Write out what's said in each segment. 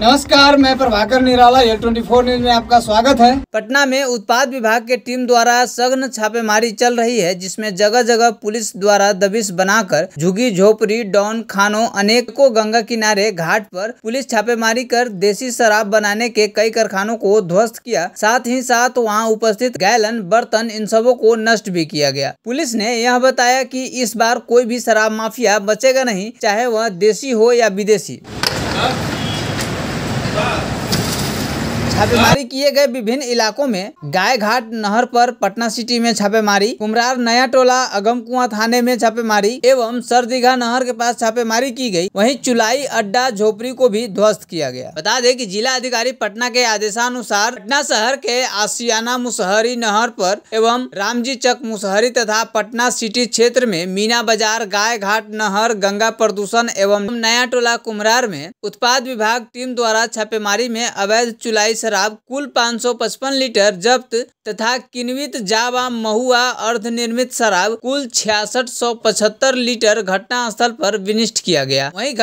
नमस्कार मैं Prabhakar Nirala A twenty four news में आपका स्वागत है पटना में उत्पाद विभाग के टीम द्वारा सघन छापेमारी चल रही है जिसमें जगह जगह पुलिस द्वारा दबिश बनाकर झुगी झोपड़ी डॉन खानों अनेकों गंगा किनारे घाट पर पुलिस छापेमारी कर देसी शराब बनाने के कई कारखानों को ध्वस्त किया साथ ही साथ वहाँ उपस्थित गैलन बर्तन इन सबों को नष्ट भी किया गया पुलिस ने यह बताया की इस बार कोई भी शराब माफिया बचेगा नहीं चाहे वह देसी हो या विदेशी छापेमारी किए गए विभिन्न इलाकों में गाय घाट नहर पर पटना सिटी में छापेमारी कुमरार नया टोला अगम कुआ थाने में छापेमारी एवं सरदीघा नहर के पास छापेमारी की गई वहीं चुलाई अड्डा झोपड़ी को भी ध्वस्त किया गया बता दें कि जिला अधिकारी पटना के आदेशानुसार पटना शहर के आसियाना मुसहरी नहर पर एवं रामजी चक मुसहरी तथा पटना सिटी क्षेत्र में मीना बाजार गाय घाट नहर गंगा प्रदूषण एवं नया टोला कुमरार में उत्पाद विभाग टीम द्वारा छापेमारी में अवैध चुलाई शराब कुल 555 लीटर जब्त तथा किन्वित जावा महुआ अर्धनिर्मित शराब कुल छियासठ लीटर घटना स्थल पर विनिष्ट किया गया वहीं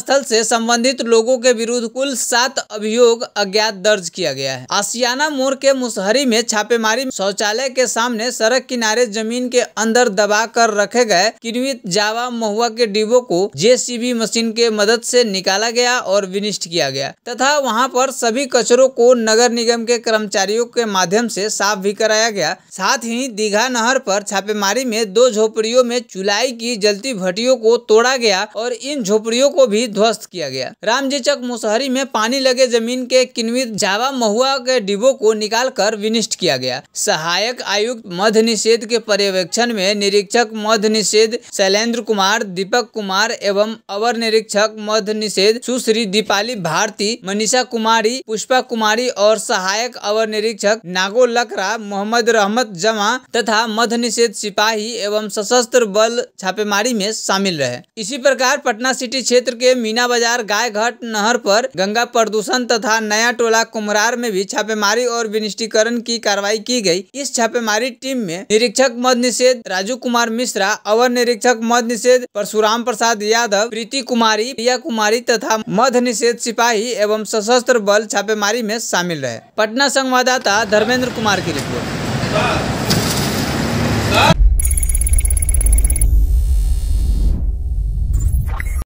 स्थल से संबंधित लोगों के विरुद्ध कुल सात अभियोग अज्ञात दर्ज किया गया है आसियाना मोड़ के मुसहरी में छापेमारी शौचालय के सामने सड़क किनारे जमीन के अंदर दबा कर रखे गए किन्वित जावा महुआ के डिबो को जेसीबी मशीन के मदद से निकाला गया और विनिष्ट किया गया तथा वहां पर सभी कचरों को नगर निगम के कर्मचारियों के माध्यम से साफ भी कराया गया साथ ही दीघा नहर पर छापेमारी में दो झोपड़ियों में चुलाई की जलती भट्टियों को तोड़ा गया और इन झोपड़ियों को भी ध्वस्त किया गया रामजीचक मुसहरी में पानी लगे जमीन के किन्वित जावा महुआ के डिबो को निकाल कर विनिष्ट किया गया सहायक आयुक्त मध्य निषेध के पर्यवेक्षण में निरीक्षक मध्य निषेध शैलेंद्र कुमार दीपक कुमार एवं अवर निरीक्षक मध्य निषेध सुश्री दीपाली भारती मनीषा कुमारी पुष्पा कुमारी अधिकारी और सहायक अवर निरीक्षक नागो लकरा मोहम्मद रहमत जमा तथा मध्य निषेध सिपाही एवं सशस्त्र बल छापेमारी में शामिल रहे इसी प्रकार पटना सिटी क्षेत्र के मीना बाजार गाय घाट नहर पर गंगा प्रदूषण तथा नया टोला कुमरार में भी छापेमारी और विनिष्टीकरण की कार्रवाई की गई इस छापेमारी टीम में निरीक्षक मध्य निषेध राजू कुमार मिश्रा अवर निरीक्षक मद निषेध परशुराम प्रसाद यादव प्रीति कुमारी प्रिया कुमारी तथा मध्य निषेध सिपाही एवं सशस्त्र बल छापेमारी में शामिल रहे पटना संवाददाता धर्मेंद्र कुमार की रिपोर्ट